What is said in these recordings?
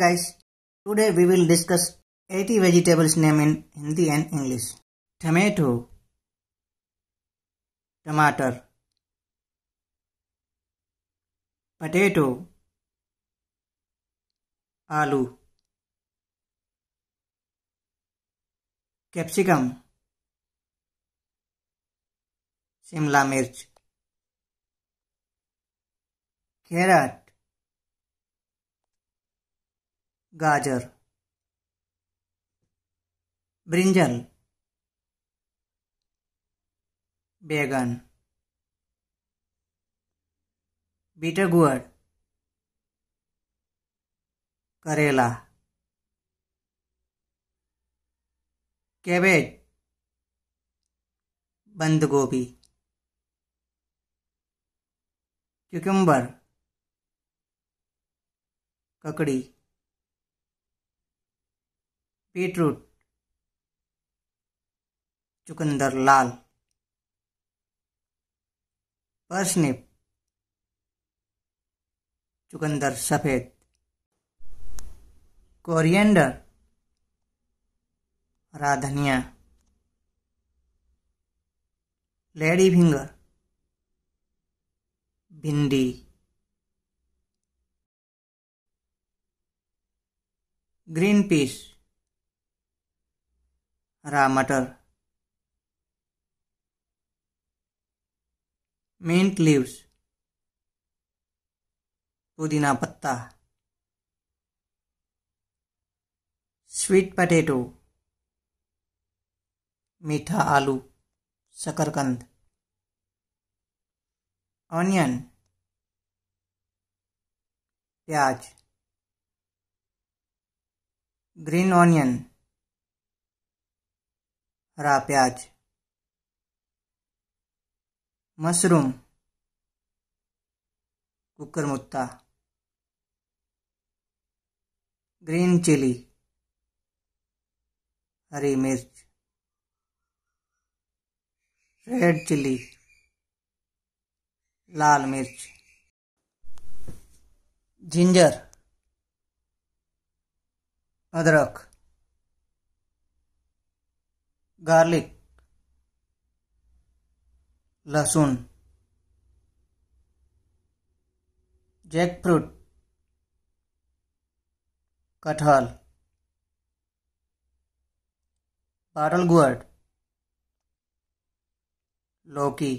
guys, today we will discuss 80 vegetables name in Hindi and English. Tomato Tomato Potato Aloo Capsicum Shimla मिर्च carrot गाजर brinjal बैगन beater गुअर करेला cabbage बंद गोभी cucumber ककड़ी बीटरूट चुकंदर लाल पर्सनिप चुकंदर सफ़ेद कोरिएंडर हरा धनिया लेडी फिंगर भिंडी ग्रीन पीस हरा मटर मिंट लीव्स पुदीना पत्ता स्वीट पटेटो मीठा आलू शकरकंद ऑनियन प्याज ग्रीन ऑनियन हरा प्याज मशरूम कुकर मुत्ता ग्रीन चिली हरी मिर्च रेड चिली लाल मिर्च जिंजर अदरक गार्लिक लहसुन जैक फ्रूट कटहल बाटल गुअर्ड लौकी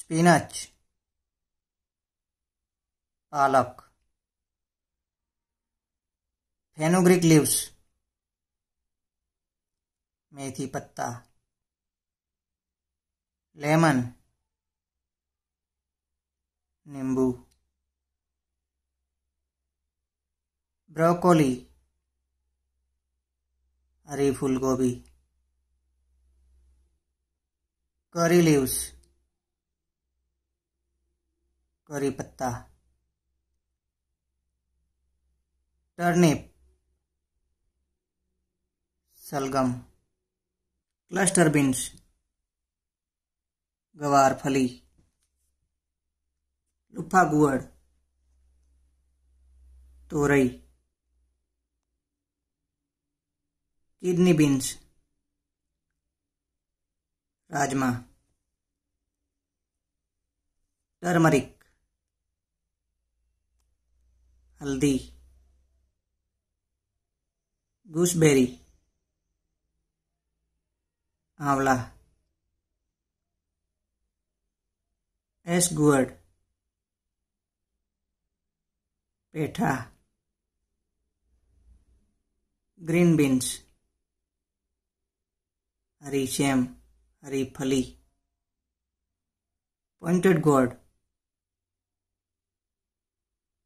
स्पिनच पालक फेनोग्रिक लीव्स मेथी पत्ता लेमन नींबू ब्रोकोली हरी फूल गोभी करी लीव्स करी पत्ता टर्निप सलगम क्लस्टर बीन्स गवार फली लुफा गुअड़ तोरई किडनी बीन्स राजमा टर्मरिक हल्दी गूसबेरी आंवला एस गुअर्ड पेठा ग्रीन बीन्स हरी शेम हरी फली पॉइंटेड गोड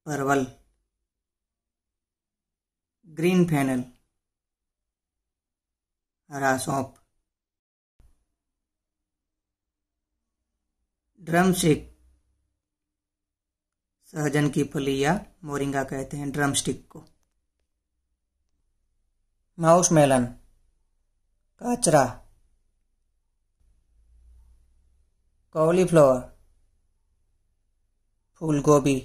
परवल ग्रीन फैनल हरा सौंप ड्रमस्टिक सहजन की फली या मोरिंगा कहते हैं ड्रम स्टिक को मेलन काचरा कॉलीफ्लावर फूल गोभी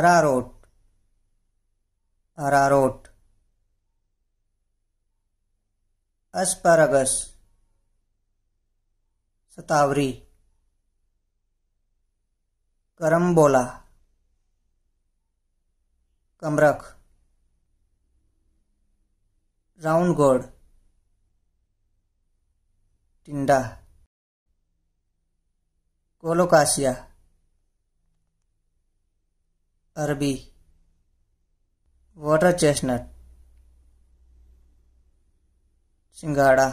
अरारोट अरारोट अस्परागस सतावरी करम्बोला कमरख राउंड गोड टिंडा कोलोकाशिया अरबी वाटर चेस्टनट सिंगाड़ा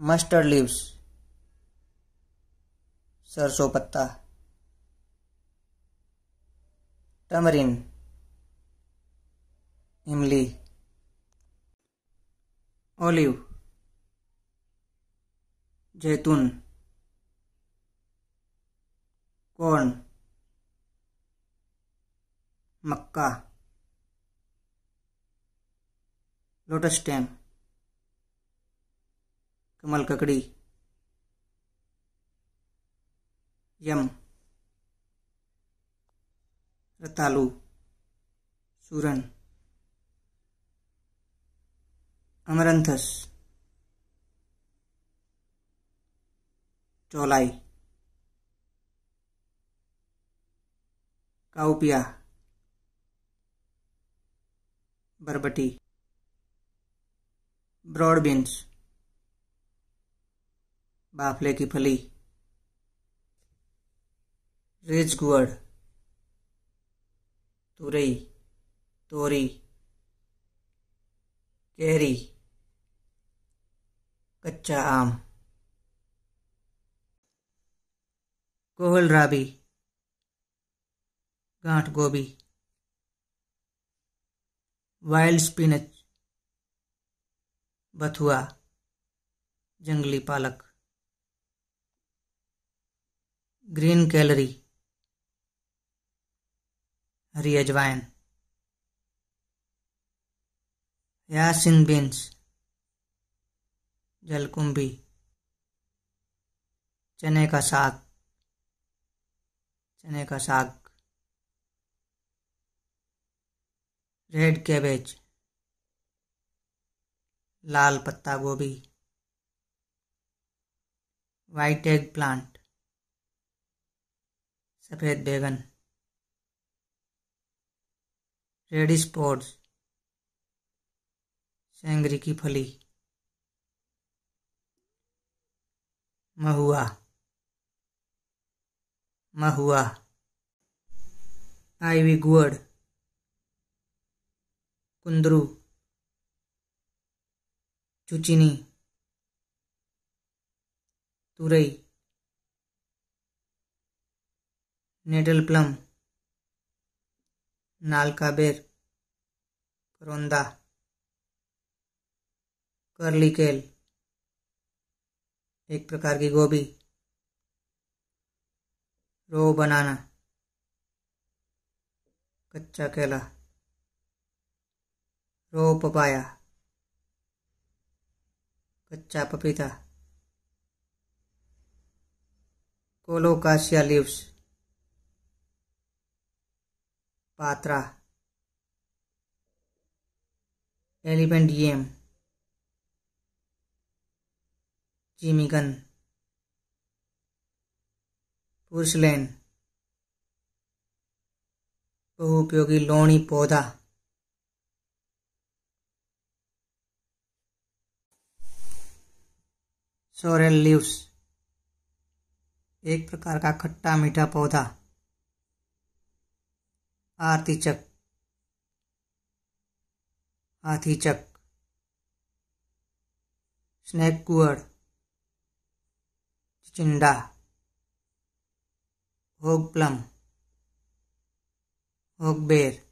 मस्टर्ड लीव्स सरसों पत्ता टमरिन इमली ओलिव जैतून कॉर्न मक्का लोटस स्टेम तुमल ककड़ी यम रतालू सूरन अमरंथस चौलाई काउपिया बरबटी ब्रॉड बीन्स बाफले की फली रिज गुड़ तुरई तोरी कैरी कच्चा आम कोहल राबी गांठ गोभी वाइल्ड स्पिनच बथुआ जंगली पालक ग्रीन कैलरी हरी अजवाइन यासिन बीन्स जलकुंभी चने का साग चने का साग रेड कैबेज लाल पत्ता गोभी वाइट एग प्लांट सफ़ेद बैगन रेडिश पॉड्स सेंगरी की फली महुआ महुआ आईवी गुअड़ कुंदरू चुचिनी तुरई नेडल प्लम बेर करोंदा केल एक प्रकार की गोभी रो बनाना कच्चा केला रो पपाया कच्चा पपीता कोलोकाशिया लीव्स पात्रा एलिफेंट येम जिमिगन पुरुषलैन बहुपयोगी लोणी पौधा सोरेल लीव्स एक प्रकार का खट्टा मीठा पौधा आरती चक हाथी चक स्नेक कुअर चिंडा होग प्लम होग बेर